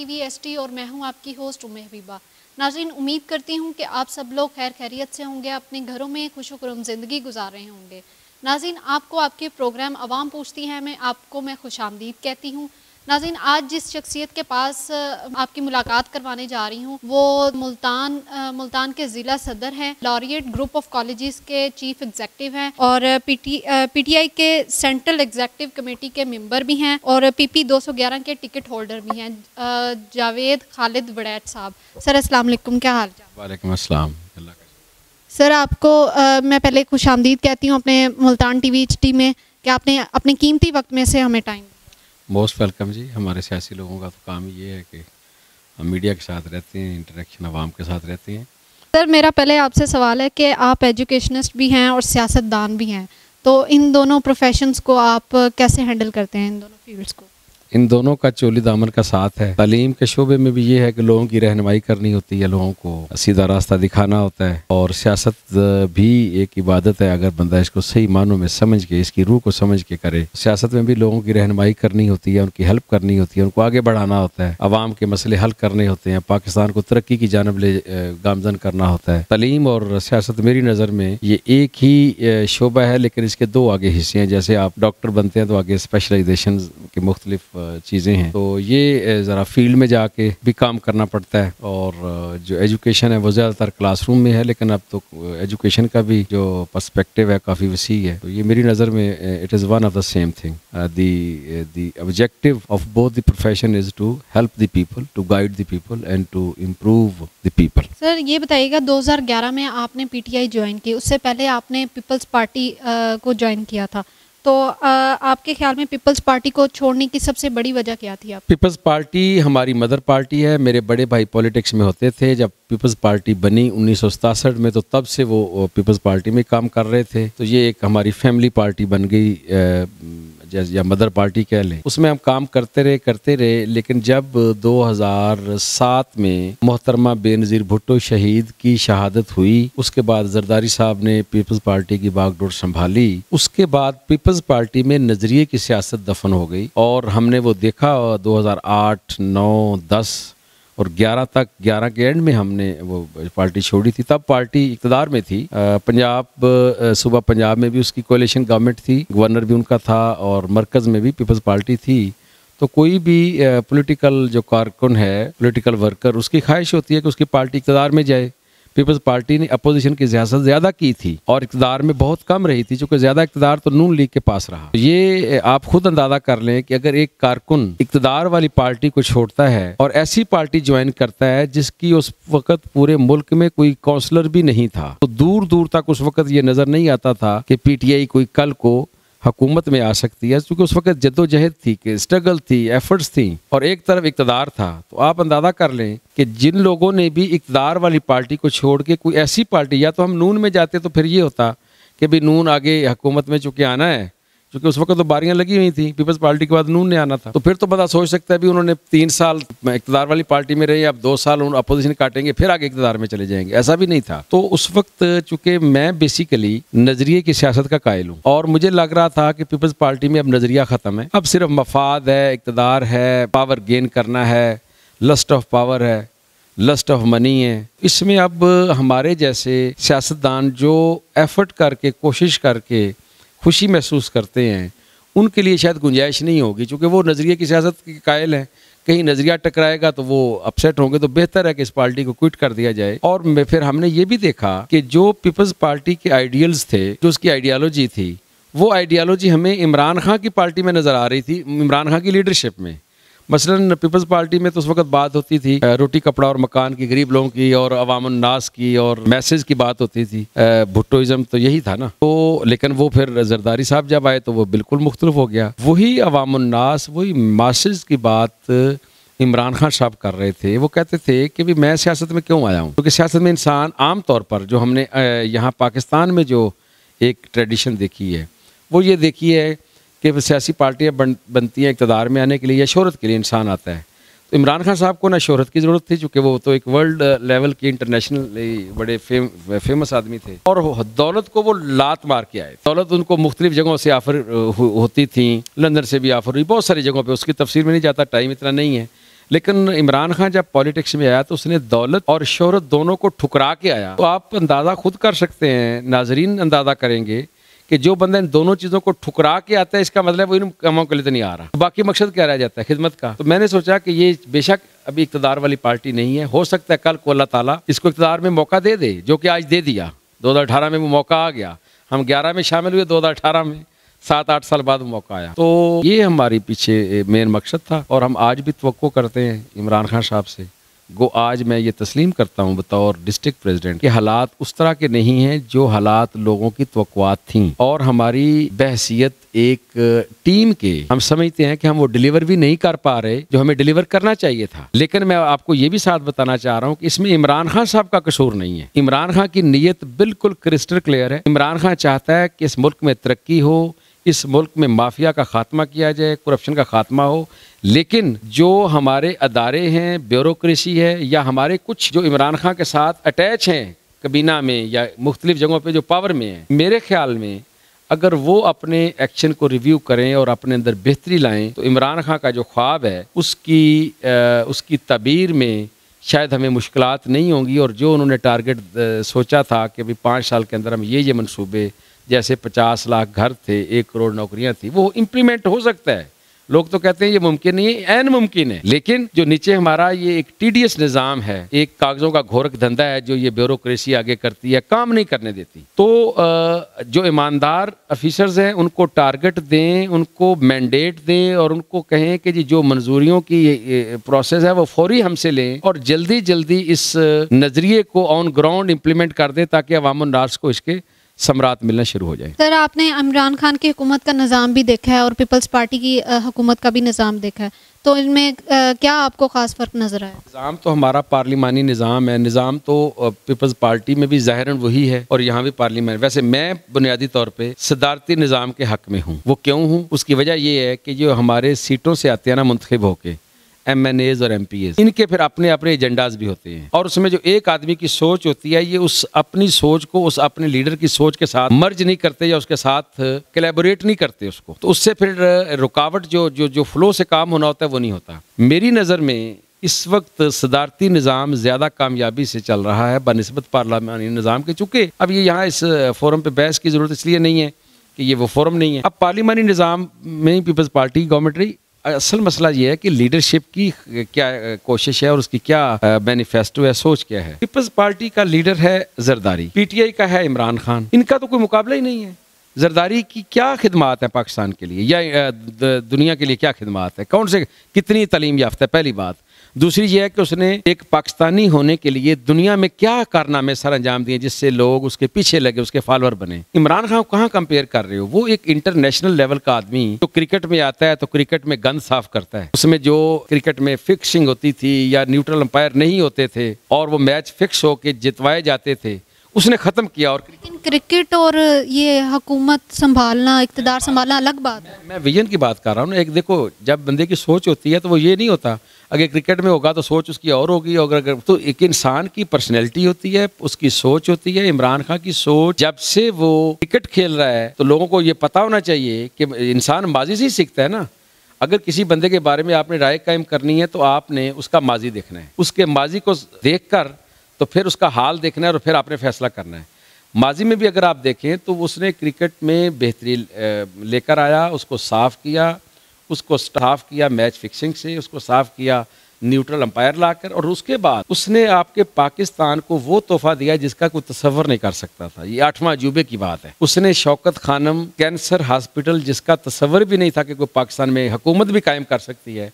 TV ST S T और मैं हूँ आपकी होस्ट उमे हबीबा नाजरीन उम्मीद करती हूँ कि आप सब लोग खैर खैरियत से होंगे अपने घरों में खुशक्रम ज़िंदगी गुजार रहे होंगे नाजीन आपको आपके प्रोग्राम आवाम पूछती है मैं आपको मैं खुश आमदीद कहती हूँ नाजिन आज जिस शख्सियत के पास आपकी मुलाकात करवाने जा रही हूँ वो मुल्तान मुल्तान के ज़िला सदर हैं लॉरियट ग्रुप ऑफ कॉलेजेस के चीफ एग्जेक्टिव हैं और पीटी पीटीआई के सेंट्रल एग्जेक्टिव कमेटी के मेंबर भी हैं और पीपी 211 के टिकट होल्डर भी हैं जावेद खालिद वडैट साहब सर अस्सलाम क्या हाल वालेकुम अस्सलाम सर आपको आ, मैं पहले खुश आमदीद कहती हूँ अपने मुल्तान टी वी में कि आपने अपने कीमती वक्त में से हमें टाइम मोस्ट वेलकम जी हमारे सियासी लोगों का तो काम ये है कि हम मीडिया के साथ रहते हैं इंटरेक्शन आवाम के साथ रहते हैं सर मेरा पहले आपसे सवाल है कि आप एजुकेशनिस्ट भी हैं और सियासतदान भी हैं तो इन दोनों प्रोफेशंस को आप कैसे हैंडल करते हैं इन दोनों फील्ड्स को इन दोनों का चोली दामन का साथ है तालीम के शोबे में भी ये है कि लोगों की रहनमाई करनी होती है लोगों को सीधा रास्ता दिखाना होता है और सियासत भी एक इबादत है अगर बंदा इसको सही मानों में समझ के इसकी रूह को समझ के करे सियासत में भी लोगों की रहनमाई करनी होती है उनकी हेल्प करनी होती है उनको आगे बढ़ाना होता है आवाम के मसले हल करने होते हैं पाकिस्तान को तरक्की की जानब ले गामजन करना होता है तलीम और सियासत मेरी नज़र में ये एक ही शोबा है लेकिन इसके दो आगे हिस्से हैं जैसे आप डॉक्टर बनते हैं तो आगे स्पेशलाइजेशन के मुख्तलिफ चीज़ें हैं तो ये ज़रा फील्ड में जाके भी काम करना पड़ता है और जो एजुकेशन है वो ज़्यादातर क्लासरूम में है लेकिन अब तो एजुकेशन का भी जो पर्सपेक्टिव है काफ़ी वसी है तो ये मेरी नज़र में it is one of the same thing the objective of both the profession is to help the people to guide the people and to improve the people sir ये बताइएगा 2011 में आपने पीटीआई ज्वाइन की उससे पहले आपने पीपल्स पार्टी को join किया था तो आपके ख्याल में पीपल्स पार्टी को छोड़ने की सबसे बड़ी वजह क्या थी आप पीपल्स पार्टी हमारी मदर पार्टी है मेरे बड़े भाई पॉलिटिक्स में होते थे जब पीपल्स पार्टी बनी उन्नीस में तो तब से वो पीपल्स पार्टी में काम कर रहे थे तो ये एक हमारी फैमिली पार्टी बन गई या मदर पार्टी कह लें उसमें हम काम करते रहे करते रहे लेकिन जब 2007 में मोहतरमा बेनज़ीर भुट्टो शहीद की शहादत हुई उसके बाद जरदारी साहब ने पीपल्स पार्टी की बागडोर संभाली उसके बाद पीपल्स पार्टी में नज़रिए की सियासत दफन हो गई और हमने वो देखा 2008 9 10 और 11 तक 11 के एंड में हमने वो पार्टी छोड़ी थी तब पार्टी इकतदार में थी पंजाब सुबह पंजाब में भी उसकी कोलेशन गवर्नमेंट थी गवर्नर भी उनका था और मरकज़ में भी पीपल्स पार्टी थी तो कोई भी पॉलिटिकल जो कारकुन है पॉलिटिकल वर्कर उसकी ख्वाहिश होती है कि उसकी पार्टी इकतदार में जाए पीपल्स पार्टी ने अपोजिशन की सियासत ज्यादा की थी और इकतदार में बहुत कम रही थी चूंकि ज्यादा इकतदार तो नून लीग के पास रहा ये आप खुद अंदाजा कर लें कि अगर एक कारकुन इकतदार वाली पार्टी को छोड़ता है और ऐसी पार्टी ज्वाइन करता है जिसकी उस वक्त पूरे मुल्क में कोई काउंसलर भी नहीं था तो दूर दूर तक उस वक्त ये नजर नहीं आता था कि पीटीआई कोई कल को हुकूमत में आ सकती है क्योंकि उस वक्त जद्दोजहद थी कि स्ट्रगल थी एफर्ट्स थी और एक तरफ इकतदार था तो आप अंदाजा कर लें कि जिन लोगों ने भी इकतदार वाली पार्टी को छोड़ के कोई ऐसी पार्टी या तो हम नून में जाते तो फिर ये होता कि भाई नून आगे हुकूमत में चूँकि आना है क्योंकि उस वक्त तो बारियां लगी हुई थी पीपल्स पार्टी के बाद नून ने आना था तो फिर तो बता सोच सकता है भी उन्होंने तीन साल इकतदार वाली पार्टी में रहे अब दो साल उन अपोजिशन काटेंगे फिर आगे इकतदार में चले जाएंगे ऐसा भी नहीं था तो उस वक्त चूंकि मैं बेसिकली नजरिए की सियासत का कायल हूँ और मुझे लग रहा था कि पीपल्स पार्टी में अब नजरिया खत्म है अब सिर्फ मफाद है इकतदार है पावर गेन करना है लस्ट ऑफ पावर है लस्ट ऑफ मनी है इसमें अब हमारे जैसे सियासतदान जो एफर्ट करके कोशिश करके खुशी महसूस करते हैं उनके लिए शायद गुंजाइश नहीं होगी चूँकि वो नज़रिए की सियासत के कायल हैं कहीं नज़रिया टकराएगा तो वो अपसेट होंगे तो बेहतर है कि इस पार्टी को क्विट कर दिया जाए और फिर हमने ये भी देखा कि जो पीपल्स पार्टी के आइडियल्स थे जो उसकी आइडियालॉजी थी वो आइडियालॉजी हमें इमरान खां की पार्टी में नज़र आ रही थी इमरान खान की लीडरशिप में मसलन पीपल्स पार्टी में तो उस वक्त बात होती थी रोटी कपड़ा और मकान की गरीब लोगों की और नास की और मैसेज की बात होती थी भुट्टोइज्म तो यही था ना तो लेकिन वो फिर जरदारी साहब जब आए तो वो बिल्कुल मुख्तलिफ हो गया वही अवामनास वही मैसेज की बात इमरान खान साहब कर रहे थे वो कहते थे कि भी मैं सियासत में क्यों आया हूँ क्योंकि सियासत में इंसान आम तौर पर जो हमने यहाँ पाकिस्तान में जो एक ट्रेडिशन देखी है वो ये देखी है कि सियासी पार्टियाँ बन, बनती हैं इकतदार में आने के लिए या शहरत के लिए इंसान आता है तो इमरान खान साहब को ना शहरत की ज़रूरत थी चूँकि वो तो एक वर्ल्ड लेवल के इंटरनेशनल बड़े फेम फेमस आदमी थे और दौलत को वो लात मार के आए दौलत उनको मुख्तलिफ जगहों से आफर uh, होती थी लंदन से भी आफर हुई बहुत सारी जगहों पर उसकी तफसीर में नहीं जाता टाइम इतना नहीं है लेकिन इमरान खान जब पॉलिटिक्स में आया तो उसने दौलत और शहरत दोनों को ठुकरा के आया तो आप अंदाज़ा खुद कर सकते हैं नाजरीन अंदाज़ा करेंगे कि जो बंदा इन दोनों चीज़ों को ठुकरा के आता है इसका मतलब वो इन कामों के लिए तो नहीं आ रहा तो बाकी मकसद क्या रह जाता है खिदमत का तो मैंने सोचा कि ये बेशक अभी इकतदार वाली पार्टी नहीं है हो सकता है कल को अल्लाह ताला इसको इकतदार में मौका दे दे जो कि आज दे दिया अठारह में वो मौका आ गया हम ग्यारह में शामिल हुए अठारह में सात आठ साल बाद मौका आया तो ये हमारी पीछे मेन मकसद था और हम आज भी तो करते हैं इमरान खान साहब से गो आज मैं ये तस्लीम करता हूँ बतौर डिस्ट्रिक्ट प्रेसिडेंट कि हालात उस तरह के नहीं हैं जो हालात लोगों की तोक़ात थी और हमारी बहसीत एक टीम के हम समझते हैं कि हम वो डिलीवर भी नहीं कर पा रहे जो हमें डिलीवर करना चाहिए था लेकिन मैं आपको ये भी साथ बताना चाह रहा हूँ कि इसमें इमरान खान साहब का कसूर नहीं है इमरान खान की नीयत बिल्कुल क्रिस्टल क्लियर है इमरान खान चाहता है कि इस मुल्क में तरक्की हो इस मुल्क में माफिया का खात्मा किया जाए करप्शन का खात्मा हो लेकिन जो हमारे अदारे हैं ब्यूरोक्रेसी है या हमारे कुछ जो इमरान खान के साथ अटैच हैं कबीना में या मुख्तलिफ जगहों पे जो पावर में है मेरे ख्याल में अगर वो अपने एक्शन को रिव्यू करें और अपने अंदर बेहतरी लाएं तो इमरान खान का जो ख्वाब है उसकी आ, उसकी तबीर में शायद हमें मुश्किल नहीं होंगी और जो उन्होंने टारगेट सोचा था कि भाई पाँच साल के अंदर हम ये ये मनसूबे जैसे पचास लाख घर थे एक करोड़ नौकरियां थी वो इम्प्लीमेंट हो सकता है लोग तो कहते हैं ये मुमकिन नहीं है एन मुमकिन है लेकिन जो नीचे हमारा ये एक टीडियस निज़ाम है एक कागजों का घोरक धंधा है जो ये ब्यूरोक्रेसी आगे करती है काम नहीं करने देती तो जो ईमानदार ऑफिसर्स हैं उनको टारगेट दें उनको मैंडेट दें और उनको कहें कि जी जो मंजूरियों की प्रोसेस है वो फौरी हमसे लें और जल्दी जल्दी इस नज़रिए को ऑन ग्राउंड इम्प्लीमेंट कर दें ताकि अवाम को इसके समरात मिलना शुरू हो जाए सर आपने इमरान खान की हुकूमत का निज़ाम भी देखा है और पीपल्स पार्टी की हुकूमत का भी निज़ाम देखा है तो इनमें क्या आपको ख़ास फ़र्क नज़र आया निज़ाम तो हमारा पार्लिमानी निज़ाम है निज़ाम तो पीपल्स पार्टी में भी ज़ाहिर वही है और यहाँ भी पार्लिमान वैसे मैं बुनियादी तौर पर सदारती निज़ाम के हक में हूँ वो क्यों हूँ उसकी वजह यह है कि जो हमारे सीटों से आते हैं ना मुंतब होके एम एन एज और एम पी एज इनके फिर अपने अपने एजेंडाज भी होते हैं और उसमें जो एक आदमी की सोच होती है ये उस अपनी सोच को उस अपने लीडर की सोच के साथ मर्ज नहीं करते या उसके साथ कलेबोरेट नहीं करते उसको तो उससे फिर रुकावट जो जो जो फ्लो से काम होना होता है वो नहीं होता मेरी नज़र में इस वक्त सदारती निज़ाम ज़्यादा कामयाबी से चल रहा है बनस्बत पार्लियामानी निज़ाम के चूँकि अब ये यहाँ इस फोरम पर बहस की ज़रूरत इसलिए नहीं है कि ये वो फोरम नहीं है अब पार्लियामानी निज़ाम में पीपल्स पार्टी गवर्नमेंट रही असल मसला ये है कि लीडरशिप की क्या कोशिश है और उसकी क्या मैनिफेस्टो है सोच क्या है पीपल्स पार्टी का लीडर है जरदारी पीटीआई का है इमरान खान इनका तो कोई मुकाबला ही नहीं है जरदारी की क्या खिदमात है पाकिस्तान के लिए या दुनिया के लिए क्या खिदमात है कौन से कितनी तलीम याफ्ता है पहली बात दूसरी यह है कि उसने एक पाकिस्तानी होने के लिए दुनिया में क्या कारनामे सर अंजाम दिए जिससे लोग उसके पीछे लगे उसके फॉलोअर बने इमरान खान कहाँ कंपेयर कर रहे हो वो एक इंटरनेशनल लेवल का आदमी जो क्रिकेट में आता है तो क्रिकेट में गंद साफ करता है उसमें जो क्रिकेट में फिक्सिंग होती थी या न्यूट्रल अंपायर नहीं होते थे और वो मैच फिक्स होके जितवाए जाते थे उसने खत्म किया और लेकिन क्रिकेट और ये हुकूमत संभालना इकतदार संभालना अलग बात है मैं विजन की बात कर रहा हूँ एक देखो जब बंदे की सोच होती है तो वो ये नहीं होता अगर क्रिकेट में होगा तो सोच उसकी और होगी अगर अगर तो एक इंसान की पर्सनैलिटी होती है उसकी सोच होती है इमरान खान की सोच जब से वो क्रिकेट खेल रहा है तो लोगों को ये पता होना चाहिए कि इंसान माजी से ही सीखता है ना अगर किसी बंदे के बारे में आपने राय कायम करनी है तो आपने उसका माजी देखना है उसके माजी को देख कर तो फिर उसका हाल देखना है और फिर आपने फैसला करना है माजी में भी अगर आप देखें तो उसने क्रिकेट में बेहतरी लेकर आया उसको साफ किया उसको स्टाफ किया मैच फिक्सिंग से उसको साफ किया न्यूट्रल अंपायर लाकर और उसके बाद उसने आपके पाकिस्तान को वो तोहफा दिया जिसका कोई तस्वर नहीं कर सकता था ये आठवां अजूबे की बात है उसने शौकत खानम कैंसर हॉस्पिटल जिसका तस्वर भी नहीं था कि कोई पाकिस्तान में हुकूमत भी कायम कर सकती है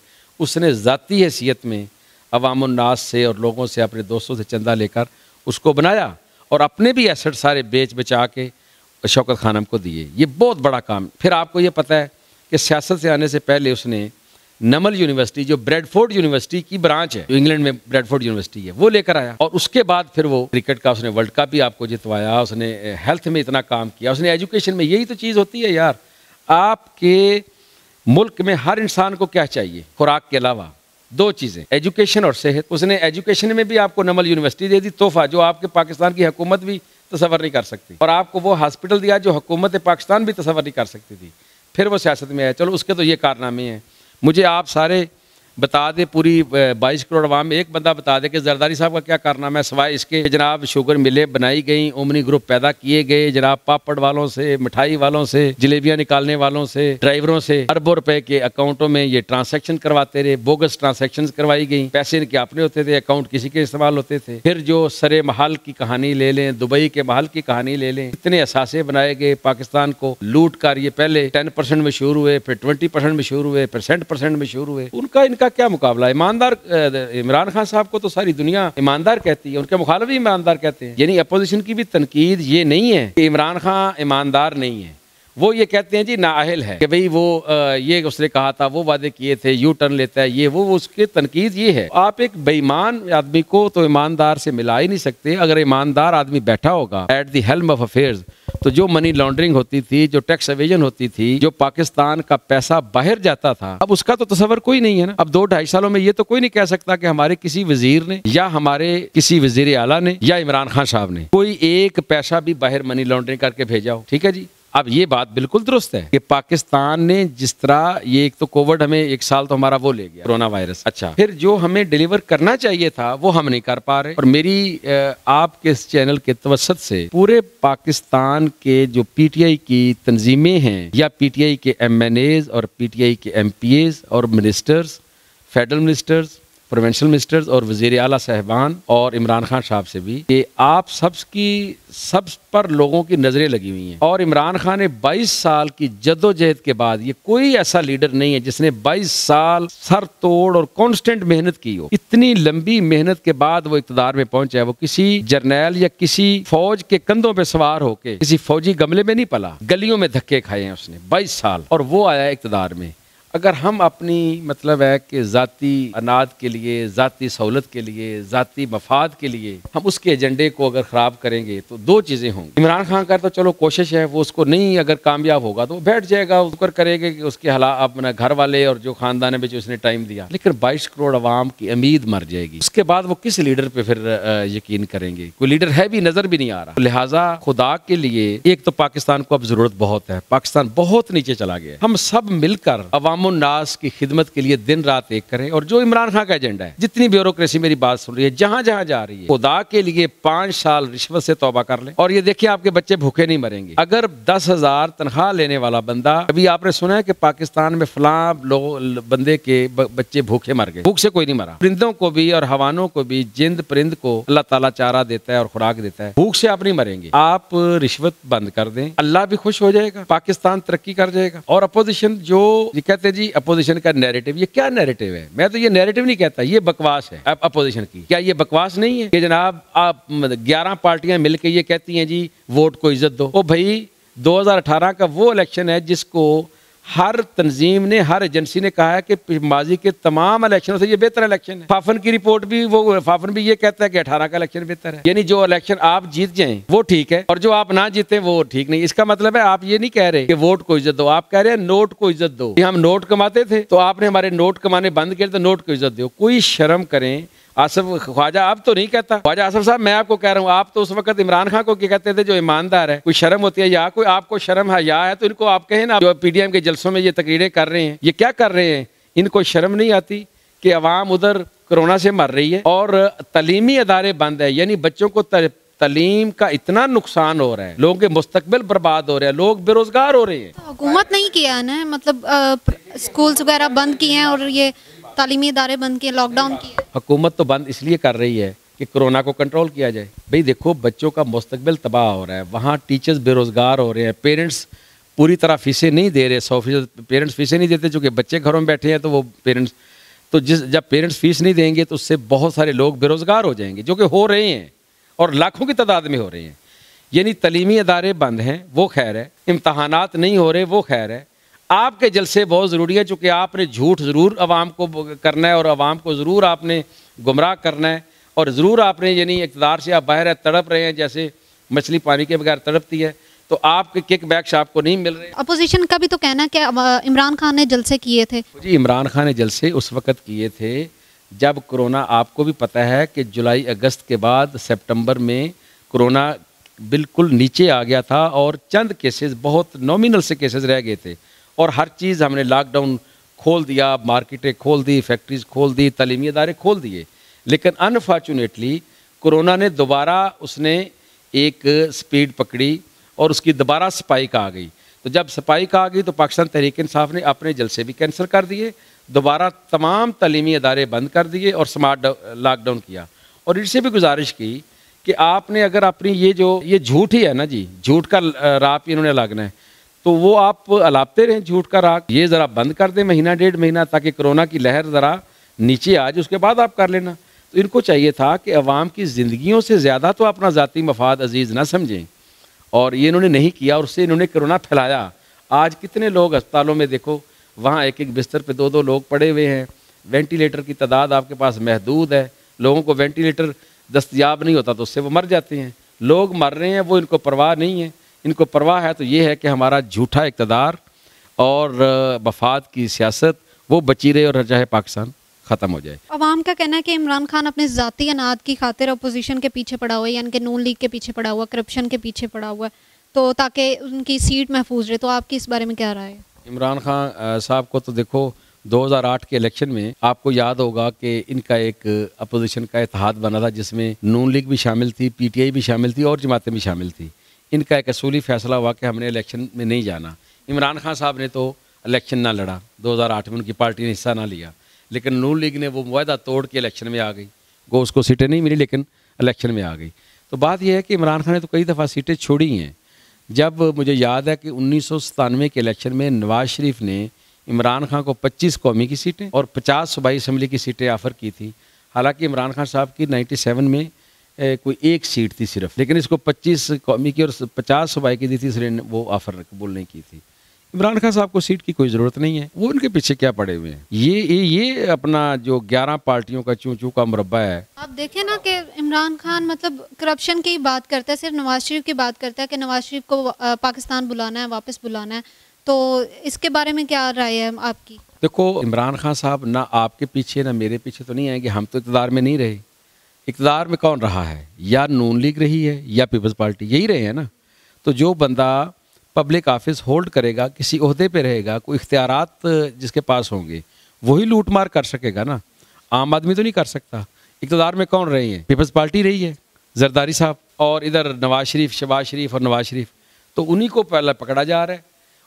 उसने ज़ाती हैसियत में अवामनास से और लोगों से अपने दोस्तों से चंदा लेकर उसको बनाया और अपने भी एसेट सारे बेच बचा के शौकत खानम को दिए ये बहुत बड़ा काम फिर आपको ये पता है कि सियासत से आने से पहले उसने नमल यूनिवर्सिटी जो ब्रेडफोर्ड यूनिवर्सिटी की ब्रांच है इंग्लैंड में ब्रेडफोर्ड यूनिवर्सिटी है वो लेकर आया और उसके बाद फिर वो क्रिकेट का उसने वर्ल्ड कप भी आपको जितवाया उसने हेल्थ में इतना काम किया उसने एजुकेशन में यही तो चीज़ होती है यार आपके मुल्क में हर इंसान को क्या चाहिए खुराक के अलावा दो चीज़ें एजुकेशन और सेहत उसने एजुकेशन में भी आपको नमल यूनिवर्सिटी दे दी तोहफा जो आपके पाकिस्तान की हुकूमत भी तस्वर नहीं कर सकती और आपको वो हॉस्पिटल दिया जो हुकूमत पाकिस्तान भी तस्वर नहीं कर सकती थी फिर वो सियासत में आया चलो उसके तो ये कारनामे हैं मुझे आप सारे बता दे पूरी बाईस करोड़ आवाम एक बंदा बता दे कि जरदारी साहब का क्या कारनामा है सवाए इसके जनाब शुगर मिले बनाई गई ओमनी ग्रुप पैदा किए गए जनाब पापड़ वालों से मिठाई वालों से जलेबियाँ निकालने वालों से ड्राइवरों से अरबों रुपए के अकाउंटों में ये ट्रांसेक्शन करवाते रहे बोगस ट्रांजेक्शन करवाई गई पैसे इनके अपने होते थे अकाउंट किसी के इस्तेमाल होते थे फिर जो सरे महल की कहानी ले लें दुबई के महल की कहानी ले लें इतने असासे बनाए गए पाकिस्तान को लूट कर ये पहले टेन परसेंट मशहूर हुए फिर ट्वेंटी परसेंट मशहूर हुए फिर सेंट परसेंट मशहूर हुए उनका इनका का क्या मुकाबला ईमानदार इमरान खान साहब को तो सारी दुनिया ईमानदार कहती है उनके मुखालफ ईमानदार कहते हैं यानी अपोजिशन की भी तनकीद ये नहीं है कि इमरान खान ईमानदार नहीं है वो ये कहते हैं जी नाअहल है कि भाई वो ये उसने कहा था वो वादे किए थे यू टर्न लेता है ये वो उसके तनकीद ये है आप एक बेईमान आदमी को तो ईमानदार से मिला ही नहीं सकते अगर ईमानदार आदमी बैठा होगा at the helm of affairs तो जो मनी लॉन्ड्रिंग होती थी जो टैक्स एवेजन होती थी जो पाकिस्तान का पैसा बाहर जाता था अब उसका तो तस्वर कोई नहीं है ना अब दो ढाई सालों में ये तो कोई नहीं कह सकता कि हमारे किसी वजीर ने या हमारे किसी वजीर आला ने या इमरान खान साहब ने कोई एक पैसा भी बाहर मनी लॉन्ड्रिंग करके भेजा हो ठीक है जी अब ये बात बिल्कुल दुरुस्त है कि पाकिस्तान ने जिस तरह ये एक तो कोविड हमें एक साल तो हमारा वो ले गया कोरोना वायरस अच्छा फिर जो हमें डिलीवर करना चाहिए था वो हम नहीं कर पा रहे और मेरी आपके इस चैनल के तवसत से पूरे पाकिस्तान के जो पीटीआई की तंजीमें हैं या पीटीआई के एम और पीटीआई के एम और ministers federal ministers provincial ministers और वजीर अला साहबान और इमरान खान साहब से भी कि आप सब्स की सब पर लोगों की नज़रें लगी हुई हैं और इमरान खान ने 22 साल की जदोजहद के बाद ये कोई ऐसा लीडर नहीं है जिसने 22 साल सर तोड़ और कांस्टेंट मेहनत की हो इतनी लंबी मेहनत के बाद वो इकतदार में पहुंचा है वो किसी जर्नैल या किसी फौज के कंधों पर सवार होके किसी फौजी गमले में नहीं पला गलियों में धक्के खाए हैं उसने बाईस साल और वो आया इकतदार में अगर हम अपनी मतलब है कि ज़ाती अनाज के लिए ज़ाती सहूलत के लिए ज़ाती मफाद के लिए हम उसके एजेंडे को अगर ख़राब करेंगे तो दो चीज़ें होंगी इमरान खान का तो चलो कोशिश है वो उसको नहीं अगर कामयाब होगा तो बैठ जाएगा उसकर करेगा कि उसके हालात अपना घर वाले और जो खानदान है उसने टाइम दिया लेकिन बाईस करोड़ आवाम की उम्मीद मर जाएगी उसके बाद वो किस लीडर पर फिर यकीन करेंगे कोई लीडर है भी नज़र भी नहीं आ रहा तो लिहाजा खुदा के लिए एक तो पाकिस्तान को अब ज़रूरत बहुत है पाकिस्तान बहुत नीचे चला गया हम सब मिलकर अवामों आमुन्नास की खिदमत के लिए दिन रात एक करें और जो इमरान खान का एजेंडा है जितनी ब्यूरोक्रेसी मेरी बात सुन रही है जहां जहां जा रही है खुदा के लिए पांच साल रिश्वत से तोबा कर ले और ये देखिए आपके बच्चे भूखे नहीं मरेंगे अगर दस हजार तनख्वाह लेने वाला बंदा अभी आपने सुना है कि पाकिस्तान में फलां बंदे के बच्चे भूखे मर गए भूख से कोई नहीं मरा परिंदों को भी और हवानों को भी जिंद परिंद को अल्लाह ताला चारा देता है और खुराक देता है भूख से आप नहीं मरेंगे आप रिश्वत बंद कर दें अल्लाह भी खुश हो जाएगा पाकिस्तान तरक्की कर जाएगा और अपोजिशन जो कहते कहते जी अपोजिशन का नैरेटिव ये क्या नैरेटिव है मैं तो ये नैरेटिव नहीं कहता ये बकवास है अब अपोजिशन की क्या ये बकवास नहीं है कि जनाब आप मतलब ग्यारह पार्टियां मिलकर ये कहती हैं जी वोट को इज्जत दो ओ भाई 2018 का वो इलेक्शन है जिसको हर तंजीम ने हर एजेंसी ने कहा है कि माजी के तमाम इलेक्शनों से ये बेहतर इलेक्शन है फाफन की रिपोर्ट भी वो फाफन भी ये कहता है कि अठारह का इलेक्शन बेहतर है यानी जो इलेक्शन आप जीत जाए वो ठीक है और जो आप ना जीते वो ठीक नहीं इसका मतलब है आप ये नहीं कह रहे कि वोट को इज्जत दो आप कह रहे हैं नोट को इज्जत दो हम नोट कमाते थे तो आपने हमारे नोट कमाने बंद किए तो नोट को इज्जत दो कोई शर्म करें आसफ ख्वाजा आप तो नहीं कहता ख्वाजा आसफ साहब मैं आपको कह रहा हूँ आप तो उस वक्त इमरान खान को क्या कहते थे जो ईमानदार है कोई शर्म होती है या कोई आपको शर्म है या है तो इनको आप कहें ना जो पीडीएम के जलसों में ये तकरीरें कर रहे हैं ये क्या कर रहे हैं इनको शर्म नहीं आती कि अवाम उधर कोरोना से मर रही है और तलीमी अदारे बंद है यानी बच्चों को तलीम का इतना नुकसान हो रहा है लोगों के मुस्तबिल बर्बाद हो रहे हैं लोग बेरोजगार हो रहे हैं तो हुकूमत नहीं किया ना मतलब स्कूल्स वगैरह बंद किए हैं और ये तालीमी इदारे बंद किए लॉकडाउन किए हुकूमत तो बंद इसलिए कर रही है कि कोरोना को कंट्रोल किया जाए भाई देखो बच्चों का मुस्तबिल तबाह हो रहा है वहाँ टीचर्स बेरोज़गार हो रहे हैं पेरेंट्स पूरी तरह फीसें नहीं दे रहे सौ फीसद पेरेंट्स फीसें नहीं देते चूँकि बच्चे घरों में बैठे हैं तो वो पेरेंट्स तो जिस जब पेरेंट्स फीस नहीं देंगे तो उससे बहुत सारे लोग बेरोज़गार हो जाएंगे जो कि हो रहे हैं और लाखों की तादाद में हो रहे हैं यानी तलीमी अदारे बंद हैं वो खैर है इम्तहानात नहीं हो रहे वो खैर है आपके जलसे बहुत ज़रूरी है चूँकि आपने झूठ ज़रूर आवाम को करना है और आवाम को ज़रूर आपने गुमराह करना है और ज़रूर आपने यानी इकदार से आप बाहर है तड़प रहे हैं जैसे मछली पानी के बगैर तड़पती है तो आपके किक बैक्स आपको नहीं मिल रहे अपोजिशन का भी तो कहना कि इमरान खान ने जलसे किए थे जी इमरान खान ने जलसे उस वक़्त किए थे जब कोरोना आपको भी पता है कि जुलाई अगस्त के बाद सेप्टंबर में कोरोना बिल्कुल नीचे आ गया था और चंद केसेस बहुत नॉमिनल से केसेस रह गए थे और हर चीज़ हमने लॉकडाउन खोल दिया मार्केटें खोल दी फैक्ट्रीज खोल दी तलीमी अदारे खोल दिए लेकिन अनफॉर्चुनेटली कोरोना ने दोबारा उसने एक स्पीड पकड़ी और उसकी दोबारा स्पाइक आ गई तो जब स्पाइक आ गई तो पाकिस्तान तहरीक इंसाफ ने अपने जलसे भी कैंसिल कर दिए दोबारा तमाम तलीमी अदारे बंद कर दिए और स्मार्ट लॉकडाउन किया और इससे भी गुजारिश की कि आपने अगर अपनी ये जो ये झूठ ही है ना जी झूठ का राह इन्होंने लगना है तो वो आप अलापते रहें झूठ का राग ये ज़रा बंद कर दें महीना डेढ़ महीना ताकि कोरोना की लहर ज़रा नीचे आ जाए उसके बाद आप कर लेना तो इनको चाहिए था कि अवाम की ज़िंदगियों से ज़्यादा तो अपना ज़ाती मफाद अजीज़ ना समझें और ये इन्होंने नहीं किया और उससे इन्होंने कोरोना फैलाया आज कितने लोग अस्पतालों में देखो वहाँ एक एक बिस्तर पे दो दो लोग पड़े हुए हैं वेंटिलेटर की तादाद आपके पास महदूद है लोगों को वेंटिलेटर दस्तियाब नहीं होता तो उससे वो मर जाते हैं लोग मर रहे हैं वो इनको परवाह नहीं है इनको परवाह है तो ये है कि हमारा झूठा इकतदार और वफाद की सियासत वो बची रहे और चाहे पाकिस्तान ख़त्म हो जाए अवाम का कहना है कि इमरान खान अपने जतीी अनाद की खातिर अपोजिशन के पीछे पड़ा हुआ है यानी कि नून लीग के पीछे पड़ा हुआ करप्शन के पीछे पड़ा हुआ तो ताकि उनकी सीट महफूज रहे तो आपकी इस बारे में क्या राय है इमरान खान साहब को तो देखो 2008 के इलेक्शन में आपको याद होगा कि इनका एक अपोजिशन का इतिहाद बना था जिसमें नून लीग भी शामिल थी पीटीआई भी शामिल थी और जमातें भी शामिल थी इनका एक असूली फैसला हुआ कि हमने इलेक्शन में नहीं जाना इमरान खान साहब ने तो इलेक्शन ना लड़ा 2008 में उनकी पार्टी ने हिस्सा ना लिया लेकिन नून लीग ने वो माहदा तोड़ के इलेक्शन में आ गई वो उसको सीटें नहीं मिली लेकिन इलेक्शन में आ गई तो बात यह है कि इमरान खान ने तो कई दफ़ा सीटें छोड़ी हैं जब मुझे याद है कि उन्नीस के इलेक्शन में नवाज शरीफ ने इमरान खान को पच्चीस कौमी की सीटें और पचास सूबाई इसम्बली की सीटें ऑफ़र की थी हालांकि इमरान खान साहब की सेवन में कोई एक सीट थी सिर्फ लेकिन इसको 25 कौमी की और 50 सूबाई की दी थी इसलिए वो ऑफर बोलने की थी इमरान खान साहब को सीट की कोई ज़रूरत नहीं है वो उनके पीछे क्या पड़े हुए हैं ये ये ये अपना जो ग्यारह पार्टियों का चू चू का मुरबा है आप देखें ना कि इमरान खान मतलब करप्शन की बात करता है सिर्फ नवाज शरीफ की बात करता है कि नवाज शरीफ को पाकिस्तान बुलाना है वापस बुलाना है तो इसके बारे में क्या राय है आपकी देखो इमरान खान साहब ना आपके पीछे ना मेरे पीछे तो नहीं आएंगे हम तो इतदार में नहीं रहे इकदार में कौन रहा है या नून लीग रही है या पीपल्स पार्टी यही रहे हैं ना तो जो बंदा पब्लिक ऑफिस होल्ड करेगा किसी अहदे पे रहेगा कोई इख्तियारत जिसके पास होंगे वही लूट मार कर सकेगा ना आम आदमी तो नहीं कर सकता इकतदार में कौन रही है पीपल्स पार्टी रही है जरदारी साहब और इधर नवाज शरीफ शबाज शरीफ और नवाज शरीफ तो उन्हीं को पहले पकड़ा जा रहा है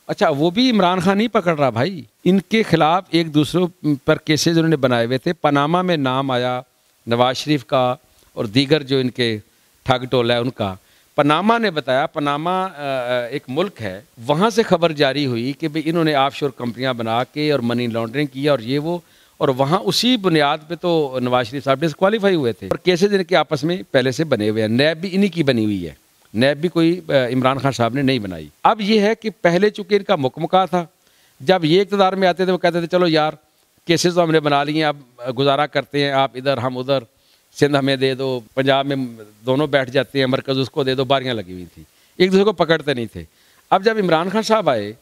अच्छा वो भी इमरान खान नहीं पकड़ रहा भाई इनके खिलाफ एक दूसरों पर केसेज उन्होंने बनाए हुए थे पनामा में नाम आया नवाज शरीफ का और दीगर जो इनके ठग टोला है उनका पनामा ने बताया पनामा एक मुल्क है वहाँ से खबर जारी हुई कि भाई इन्होंने ऑफ शोर कंपनियाँ बना के और मनी लॉन्ड्रिंग की और ये वो और वहाँ उसी बुनियाद पे तो नवाज शरीफ साहब डिसक्वालीफाई हुए थे और केसेज इनके आपस में पहले से बने हुए हैं नैब भी इन्हीं की बनी हुई है नैब भी कोई इमरान खान साहब ने नहीं बनाई अब ये है कि पहले चूँकि इनका मुकमका था जब ये इकतदार में आते थे वो कहते थे चलो यार केसेस तो हमने बना लिए आप गुजारा करते हैं आप इधर हम उधर सिंध हमें दे दो पंजाब में दोनों बैठ जाते हैं मरकज़ उसको दे दो बारियाँ लगी हुई थी एक दूसरे को पकड़ते नहीं थे अब जब इमरान खान साहब आए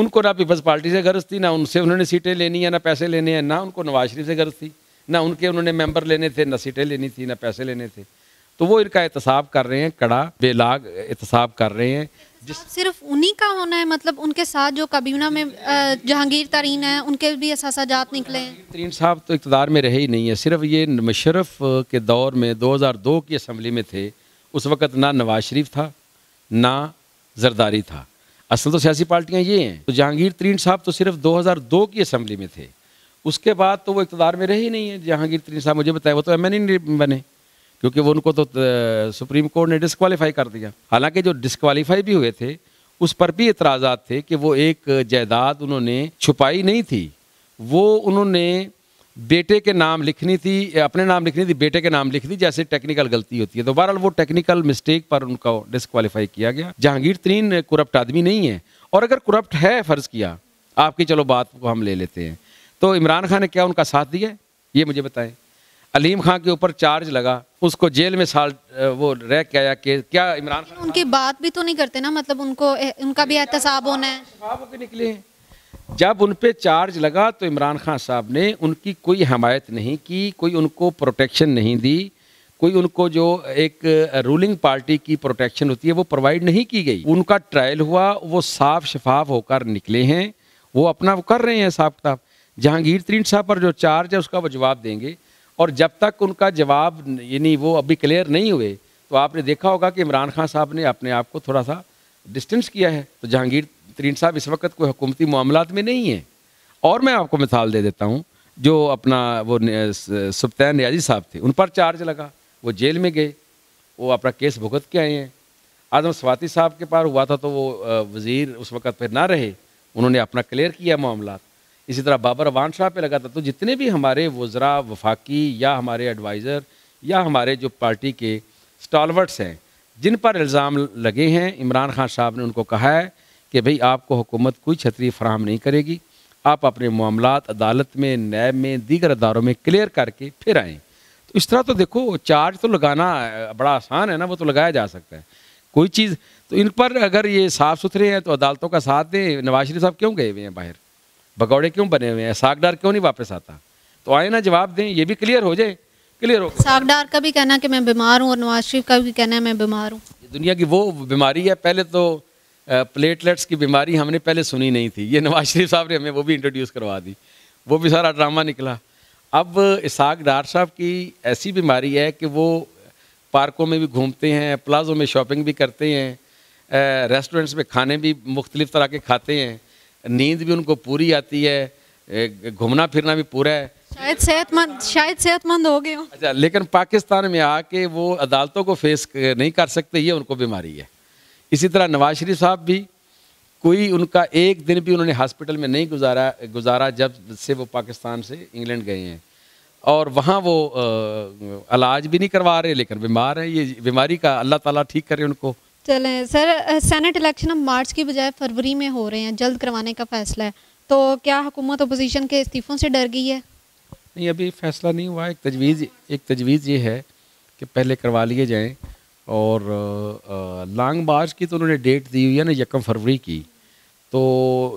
उनको ना पीपल्स पार्टी से गरज थी ना उनसे उन्होंने सीटें लेनी है ना पैसे लेने हैं ना उनको नवाज शरीफ से गरज थी ना उनके उन्होंने मेंबर लेने थे ना सीटें लेनी थी ना पैसे लेने थे तो वो इनका एहतसाब कर रहे हैं कड़ा बेलाग एहतसाब कर रहे हैं जिस सिर्फ उन्हीं का होना है मतलब उनके साथ जो कबीना में जहांगीर तरीन है उनके भी जात निकले हैं तरीन साहब तो इकतदार में रहे ही नहीं है सिर्फ ये मुशरफ के दौर में 2002 की असम्बली में थे उस वक़्त ना नवाज शरीफ था ना जरदारी था असल तो सियासी पार्टियाँ ये हैं तो जहांगीर तरीन साहब तो सिर्फ दो की असम्बली में थे उसके बाद तो वो इकतदार में रहे ही नहीं है जहांगीर तरीन साहब मुझे बताया वो तो एम नहीं बने क्योंकि वो उनको तो सुप्रीम कोर्ट ने डिसक्वालीफाई कर दिया हालांकि जो डिसक्वालीफाई भी हुए थे उस पर भी इतराज़ात थे कि वो एक जायदाद उन्होंने छुपाई नहीं थी वो उन्होंने बेटे के नाम लिखनी थी अपने नाम लिखनी थी बेटे के नाम लिख दी जैसे टेक्निकल गलती होती है तो बहरहाल वो टेक्निकल मिस्टेक पर उनका डिसक्वालीफाई किया गया जहांगीर तरीन करप्ट आदमी नहीं है और अगर करप्ट है फ़र्ज़ किया आपकी चलो बात को हम ले लेते हैं तो इमरान खान ने क्या उनका साथ दिया ये मुझे बताएं अलीम खान के ऊपर चार्ज लगा उसको जेल में साल वो रह के आया कि क्या इमरान खान उनकी बात भी तो नहीं करते ना मतलब उनको उनका भी एहतसाब होना है निकले जब उन पर चार्ज लगा तो इमरान खान साहब ने उनकी कोई हमायत नहीं की कोई उनको प्रोटेक्शन नहीं दी कोई उनको जो एक रूलिंग पार्टी की प्रोटेक्शन होती है वो प्रोवाइड नहीं की गई उनका ट्रायल हुआ वो साफ शफाफ होकर निकले हैं वो अपना वो कर रहे हैं साहब किताब जहांगीर तरीन साहब पर जो चार्ज है उसका वो जवाब देंगे और जब तक उनका जवाब यानी वो अभी क्लियर नहीं हुए तो आपने देखा होगा कि इमरान खान साहब ने अपने आप को थोड़ा सा डिस्टेंस किया है तो जहांगीर तरीन साहब इस वक्त कोई हुकूमती मामला में नहीं है और मैं आपको मिसाल दे देता हूँ जो अपना वो सुप्तैन रियाजी साहब थे उन पर चार्ज लगा वो जेल में गए वो अपना केस भुगत के आए हैं आजम स्वाति साहब के पास हुआ था तो वो वज़ीर उस वक्त फिर ना रहे उन्होंने अपना क्लियर किया मामला इसी तरह बाबर अवान शाह पे लगा था तो जितने भी हमारे वज्रा वफाकी या हमारे एडवाइज़र या हमारे जो पार्टी के स्टॉलवर्ट्स हैं जिन पर इल्ज़ाम लगे हैं इमरान खान साहब ने उनको कहा है कि भाई आपको हुकूमत कोई छतरी फ्राहम नहीं करेगी आप अपने मामला अदालत में नैब में दीगर अदारों में क्लियर करके फिर आएँ तो इस तरह तो देखो चार्ज तो लगाना बड़ा आसान है ना वो तो लगाया जा सकता है कोई चीज़ तो इन पर अगर ये साफ़ सुथरे हैं तो अदालतों का साथ दें नवाज शरीफ साहब क्यों गए हुए हैं बाहर भगौड़े क्यों बने हुए हैं सागडार क्यों नहीं वापस आता तो आए ना जवाब दें ये भी क्लियर हो जाए क्लियर हो सागडार का भी कहना कि मैं बीमार हूँ और नवाज शरीफ का भी कहना है मैं बीमार हूँ दुनिया की वो बीमारी है पहले तो प्लेटलेट्स की बीमारी हमने पहले सुनी नहीं थी ये नवाज शरीफ साहब ने हमें वो भी इंट्रोड्यूस करवा दी वो भी सारा ड्रामा निकला अब इसाक डार साहब की ऐसी बीमारी है कि वो पार्कों में भी घूमते हैं प्लाजों में शॉपिंग भी करते हैं रेस्टोरेंट्स में खाने भी मुख्तलिफ़ तरह के खाते हैं नींद भी उनको पूरी आती है घूमना फिरना भी पूरा है शायद सेहतमंद शायद सेहतमंद हो गए अच्छा लेकिन पाकिस्तान में आके वो अदालतों को फेस नहीं कर सकते ये उनको बीमारी है इसी तरह नवाज शरीफ साहब भी कोई उनका एक दिन भी उन्होंने हॉस्पिटल में नहीं गुजारा गुजारा जब से वो पाकिस्तान से इंग्लैंड गए हैं और वहाँ वो इलाज भी नहीं करवा रहे लेकिन बीमार हैं ये बीमारी का अल्लाह ताला ठीक करे उनको चलें सर सेनेट इलेक्शन अब मार्च की बजाय फरवरी में हो रहे हैं जल्द करवाने का फैसला है तो क्या हुकूमत अपोजिशन के इस्तीफ़ों से डर गई है नहीं अभी फैसला नहीं हुआ एक तजवीज़ एक तजवीज़ ये है कि पहले करवा लिए जाए और लॉन्ग मार्च की तो उन्होंने डेट दी हुई है ना यकम फरवरी की तो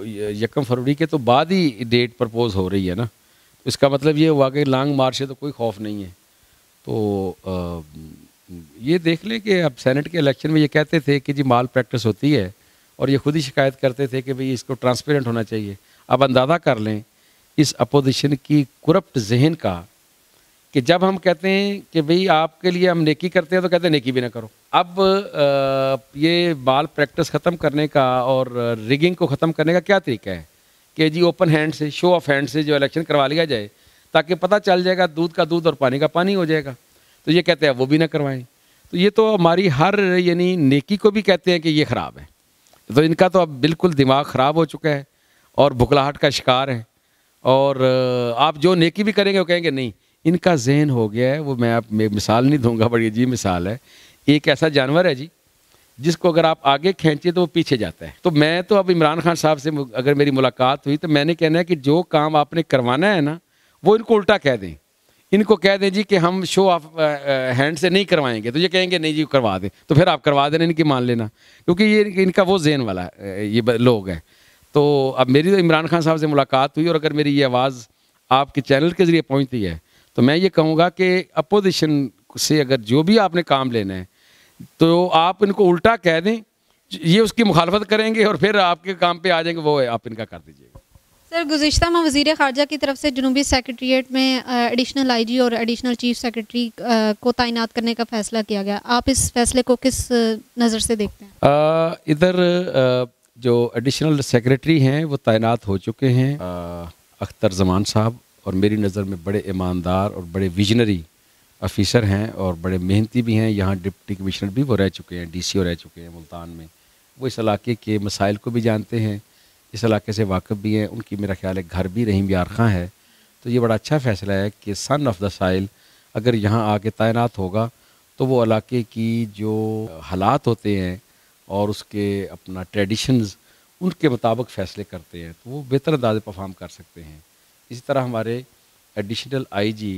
यकम फरवरी के तो बाद ही डेट प्रपोज़ हो रही है ना इसका मतलब ये हुआ कि लॉन्ग मार्च से तो कोई खौफ नहीं है तो आ, ये देख लें कि अब सेनेट के इलेक्शन में ये कहते थे कि जी माल प्रैक्टिस होती है और ये खुद ही शिकायत करते थे कि भाई इसको ट्रांसपेरेंट होना चाहिए अब अंदाज़ा कर लें इस अपोजिशन की करप्ट जहन का कि जब हम कहते हैं कि भाई आपके लिए हम नेकी करते हैं तो कहते हैं नेकी भी ना करो अब आ, ये बाल प्रैक्टिस ख़त्म करने का और रिगिंग को ख़त्म करने का क्या तरीका है कि जी ओपन हैंड से शो ऑफ हैंड से जो इलेक्शन करवा लिया जाए ताकि पता चल जाएगा दूध का दूध और पानी का पानी हो जाएगा तो ये कहते हैं वो भी ना करवाएं तो ये तो हमारी हर यानी नेकी को भी कहते हैं कि ये ख़राब है तो इनका तो अब बिल्कुल दिमाग ख़राब हो चुका है और भुखलाहट का शिकार है और आप जो नेकी भी करेंगे वो कहेंगे नहीं इनका जहन हो गया है वो मैं आप मिसाल नहीं दूंगा बड़ी अजीब मिसाल है एक ऐसा जानवर है जी जिसको अगर आप आगे खींचे तो वो पीछे जाता है तो मैं तो अब इमरान खान साहब से अगर मेरी मुलाकात हुई तो मैंने कहना है कि जो काम आपने करवाना है ना वो इनको उल्टा कह दें इनको कह दें जी कि हम शो ऑफ हैंड से नहीं करवाएंगे तो ये कहेंगे नहीं जी करवा दें तो फिर आप करवा देना इनकी मान लेना क्योंकि ये इनका वो जेन वाला ये लोग हैं तो अब मेरी तो इमरान खान साहब से मुलाकात हुई और अगर मेरी ये आवाज़ आपके चैनल के ज़रिए पहुँचती है तो मैं ये कहूँगा कि अपोजिशन से अगर जो भी आपने काम लेना है तो आप इनको उल्टा कह दें ये उसकी मुखालफत करेंगे और फिर आपके काम पे आ जाएंगे वो है आप इनका कर दीजिए सर गुज्तर माह वजीर खारजा की तरफ से जनूबी सेक्रट्रिएट में एडिशनल आई जी और एडिशनल चीफ सेक्रेटरी को तैनात करने का फैसला किया गया आप इस फैसले को किस नज़र से देखते हैं इधर जो एडिशनल सेक्रेटरी हैं वो तैनात हो चुके हैं अख्तर जमान साहब और मेरी नज़र में बड़े ईमानदार और बड़े विजनरी अफिसर हैं और बड़े मेहनती भी हैं यहाँ डिप्टी कमिश्नर भी वो रह चुके हैं डी सी ओ रह चुके हैं मुल्तान में वो इस इलाके के मसाइल को भी जानते हैं इस इलाके से वाकफ़ भी हैं उनकी मेरा ख्याल है घर भी रहीम यार खां है तो ये बड़ा अच्छा फ़ैसला है कि सन ऑफ़ द साइल अगर यहाँ आके तैनात होगा तो वो इलाके की जो हालात होते हैं और उसके अपना ट्रेडिशंस उनके मुताबिक फ़ैसले करते हैं तो वो बेहतर अंदाज परफॉर्म कर सकते हैं इसी तरह हमारे एडिशनल आईजी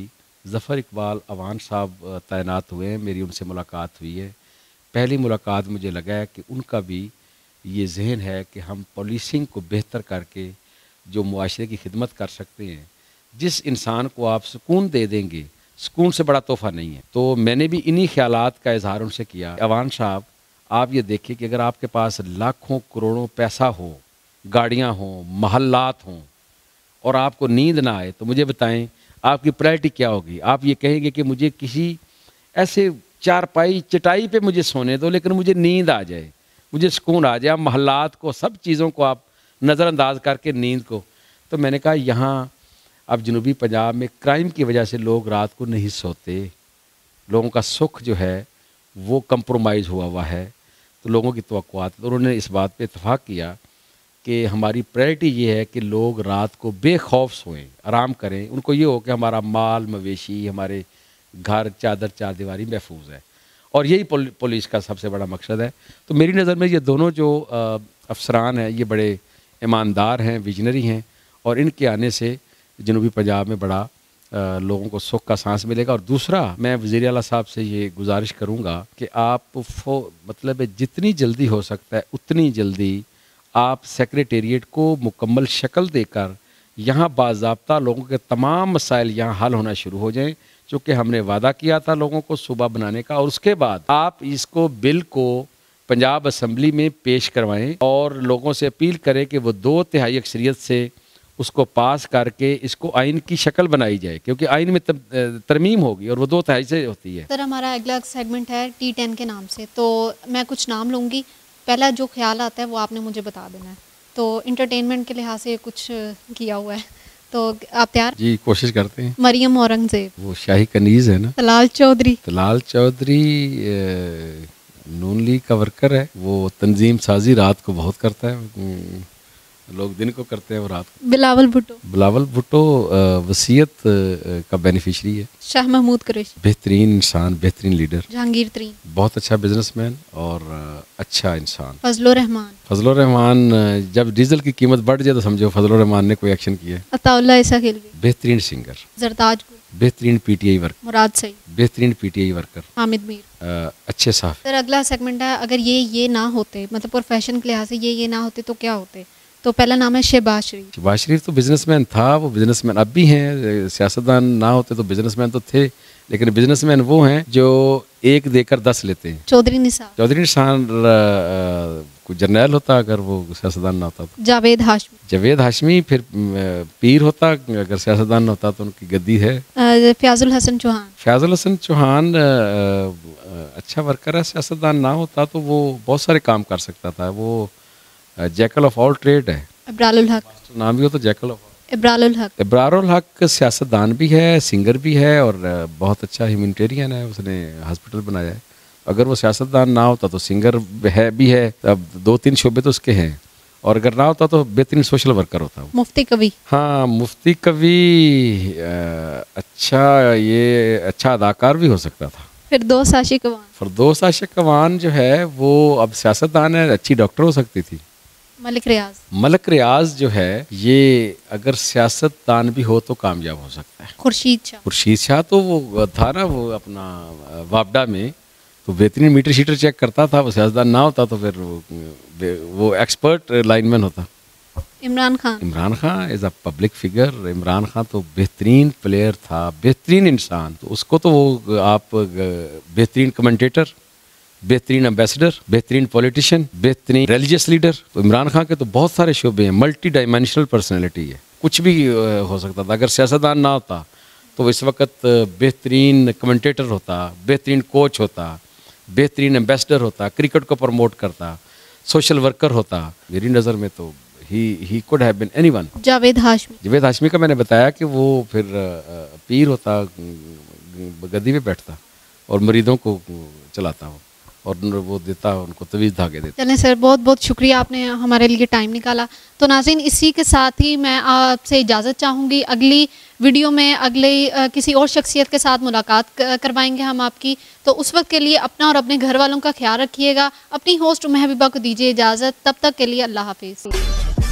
ज़फ़र इकबाल अवान साहब तैनात हुए हैं मेरी उनसे मुलाकात हुई है पहली मुलाकात मुझे लगा है कि उनका भी ये जहन है कि हम पॉलिसिंग को बेहतर करके जो मुआरे की खिदमत कर सकते हैं जिस इंसान को आप सुकून दे देंगे सुकून से बड़ा तोहफा नहीं है तो मैंने भी इन्हीं ख्याल का इजहार उनसे किया अवान साहब आप ये देखिए कि अगर आपके पास लाखों करोड़ों पैसा हो गाड़ियाँ हों महल्लात हों और आपको नींद ना आए तो मुझे बताएं आपकी प्रायरिटी क्या होगी आप ये कहेंगे कि मुझे किसी ऐसे चारपाई चटाई पे मुझे सोने दो लेकिन मुझे नींद आ जाए मुझे सुकून आ जाए महलात को सब चीज़ों को आप नज़रअंदाज करके नींद को तो मैंने कहा यहाँ अब जनूबी पंजाब में क्राइम की वजह से लोग रात को नहीं सोते लोगों का सुख जो है वो कंप्रोमाइज़ हुआ हुआ है तो लोगों की तो उन्होंने इस बात पे इतफाक़ किया कि हमारी प्रायरिटी ये है कि लोग रात को बेखौफ सोएं आराम करें उनको ये हो कि हमारा माल मवेशी हमारे घर चादर चार दीवारी महफूज है और यही पुलिस का सबसे बड़ा मकसद है तो मेरी नज़र में ये दोनों जो अफसरान हैं ये बड़े ईमानदार हैं विजनरी हैं और इनके आने से जनूबी पंजाब में बड़ा लोगों को सुख का सांस मिलेगा और दूसरा मैं वज़ी अला साहब से ये गुजारिश करूँगा कि आप फो मतलब जितनी जल्दी हो सकता है उतनी जल्दी आप सेक्रेटेरिएट को मुकम्मल शक्ल देकर यहाँ बाबा लोगों के तमाम मसाइल यहाँ हल होना शुरू हो जाएँ चूँकि हमने वादा किया था लोगों को सुबह बनाने का और उसके बाद आप इसको बिल को पंजाब असम्बली में पेश करवाएं और लोगों से अपील करें कि वो दो तिहाई अक्सरियत से उसको पास करके इसको आइन की शक्ल बनाई जाए क्योंकि आइन में तरमीम होगी और वो दो तिहाई से होती है सर हमारा अगला सेगमेंट है टी टेन के नाम से तो मैं कुछ नाम लूँगी पहला जो ख्याल आता है वो आपने मुझे बता देना है तो इंटरटेनमेंट के लिहाज से कुछ किया हुआ है तो आप तैयार जी कोशिश करते हैं मरियम औरंगजेब वो शाही कनीज है ना तलाल चौधरी तलाल चौधरी नून लीग का वर्कर है वो तंजीम साजी रात को बहुत करता है लोग दिन को करते हैं और रात को बिलावल भुट्टो बिलावल भुट्टो वसीयत का बेनिफिशियरी है शाह महमूद कुरैशी बेहतरीन इंसान बेहतरीन लीडर जहांगीर तरीन बहुत अच्छा बिजनेसमैन और अच्छा इंसान फजलो रहमान फजलो रहमान जब डीजल की कीमत बढ़ जाए तो समझो फजलो रहमान ने कोई एक्शन किया अताउल्लाह ऐसा खेल बेहतरीन सिंगर जरताज बेहतरीन पीटीआई वर्कर मुराद सही बेहतरीन पीटीआई वर्कर हामिद मीर अच्छे साफ सर अगला सेगमेंट है अगर ये ये ना होते मतलब प्रोफेशन के लिहाज से ये ये ना होते तो क्या होते तो पहला नाम है शहबाज शरीफ शहबाज शरीफ तो बिजनेसमैन था वो बिजनेसमैन अब भी हैं सियासतदान ना होते तो बिजनेसमैन तो थे लेकिन बिजनेसमैन वो हैं जो एक देकर दस लेते हैं चौधरी निशान चौधरी निशान जनरल होता अगर वो सियासतदान ना होता तो जावेद हाशमी जावेद हाशमी फिर पीर होता अगर सियासतदान ना होता तो उनकी गद्दी है फयाजुल हसन चौहान फयाजुल हसन चौहान अच्छा वर्कर है सियासतदान ना होता तो वो बहुत सारे काम कर सकता था वो जैकल ऑफ ऑल ट्रेड है नाम भी हो तो जैकल ऑफ इब्रारुल हक हक सियासतदान भी है सिंगर भी है और uh, बहुत अच्छा ह्यूमिटेरियन है उसने हॉस्पिटल बनाया है अगर वो सियासतदान ना होता तो सिंगर है भी है अब दो तीन शोबे तो उसके हैं और अगर ना होता तो बेहतरीन सोशल वर्कर होता मुफ्ती कवि हाँ मुफ्ती कवि uh, अच्छा ये अच्छा अदाकार भी हो सकता था फिरदोस साशी कवान फिरदोस साशी कवान जो है वो अब सियासतदान है अच्छी डॉक्टर हो सकती थी मलिक रियाज मलिक रियाज जो है ये अगर सियासत दान भी हो तो कामयाब हो सकता है खुर्शीद शाह खुर्शीद शाह तो वो था ना वो अपना वापडा में तो बेहतरीन मीटर शीटर चेक करता था वो सियासतदान ना होता तो फिर वो, एक्सपर्ट लाइनमैन होता Imran Khan Imran Khan as a public figure Imran Khan तो बेहतरीन प्लेयर था बेहतरीन इंसान तो उसको तो वो आप बेहतरीन कमेंटेटर बेहतरीन एम्बेसडर बेहतरीन पॉलिटिशियन बेहतरीन रिलीजियस लीडर तो इमरान खान के तो बहुत सारे शोबे हैं मल्टी डायमेंशनल पर्सनैलिटी है कुछ भी हो सकता था अगर सियासतदान ना होता तो इस वक्त बेहतरीन कमेंटेटर होता बेहतरीन कोच होता बेहतरीन एम्बेसडर होता क्रिकेट को प्रमोट करता सोशल वर्कर होता मेरी नज़र में तो ही ही could have been anyone Javed Hashmi Javed Hashmi का मैंने बताया कि वो फिर पीर होता गद्दी पे बैठता और मरीजों को चलाता वो और वो देता है उनको तवीज़ धागे देते चलें सर बहुत बहुत शुक्रिया आपने हमारे लिए टाइम निकाला तो नाजिन इसी के साथ ही मैं आपसे इजाज़त चाहूँगी अगली वीडियो में अगले किसी और शख्सियत के साथ मुलाकात करवाएंगे हम आपकी तो उस वक्त के लिए अपना और अपने घर वालों का ख्याल रखिएगा अपनी होस्ट महबूबा को दीजिए इजाज़त तब तक के लिए अल्लाह हाफिज़